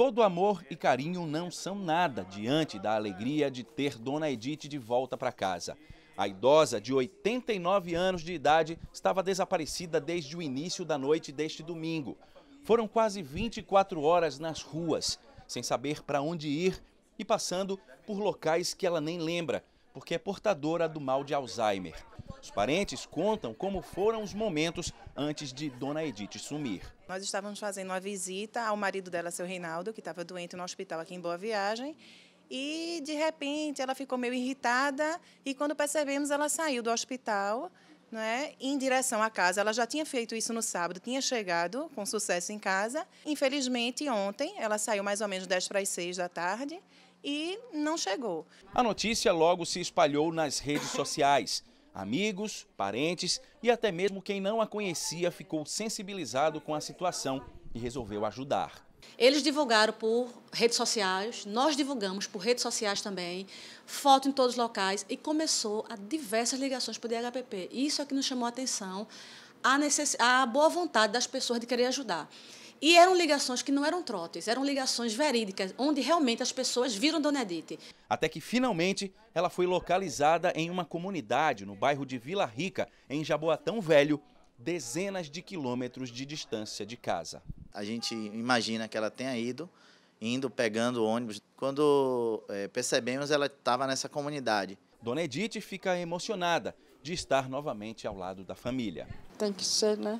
Todo amor e carinho não são nada diante da alegria de ter Dona Edith de volta para casa. A idosa, de 89 anos de idade, estava desaparecida desde o início da noite deste domingo. Foram quase 24 horas nas ruas, sem saber para onde ir e passando por locais que ela nem lembra, porque é portadora do mal de Alzheimer. Os parentes contam como foram os momentos antes de Dona Edith sumir. Nós estávamos fazendo uma visita ao marido dela, seu Reinaldo, que estava doente no hospital aqui em Boa Viagem. E de repente ela ficou meio irritada e quando percebemos ela saiu do hospital, né, em direção à casa. Ela já tinha feito isso no sábado, tinha chegado com sucesso em casa. Infelizmente ontem ela saiu mais ou menos 10 para as 6 da tarde e não chegou. A notícia logo se espalhou nas redes sociais. Amigos, parentes e até mesmo quem não a conhecia ficou sensibilizado com a situação e resolveu ajudar. Eles divulgaram por redes sociais, nós divulgamos por redes sociais também, foto em todos os locais e começou a diversas ligações para o DHPP. Isso é que nos chamou a atenção, a, necess... a boa vontade das pessoas de querer ajudar. E eram ligações que não eram trotes, eram ligações verídicas, onde realmente as pessoas viram Dona Edith. Até que finalmente ela foi localizada em uma comunidade no bairro de Vila Rica, em Jaboatão Velho, dezenas de quilômetros de distância de casa. A gente imagina que ela tenha ido, indo pegando ônibus. Quando é, percebemos, ela estava nessa comunidade. Dona Edith fica emocionada de estar novamente ao lado da família. Tem que ser, né?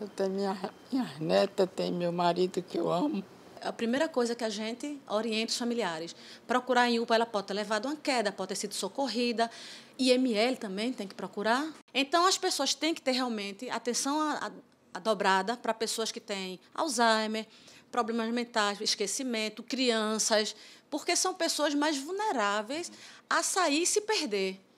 Eu tenho minha, minha neta, tenho meu marido que eu amo. A primeira coisa que a gente orienta os familiares, procurar em UPA, ela pode ter levado uma queda, pode ter sido socorrida, IML também tem que procurar. Então, as pessoas têm que ter realmente atenção a, a, a dobrada para pessoas que têm Alzheimer, problemas mentais, esquecimento, crianças, porque são pessoas mais vulneráveis a sair e se perder.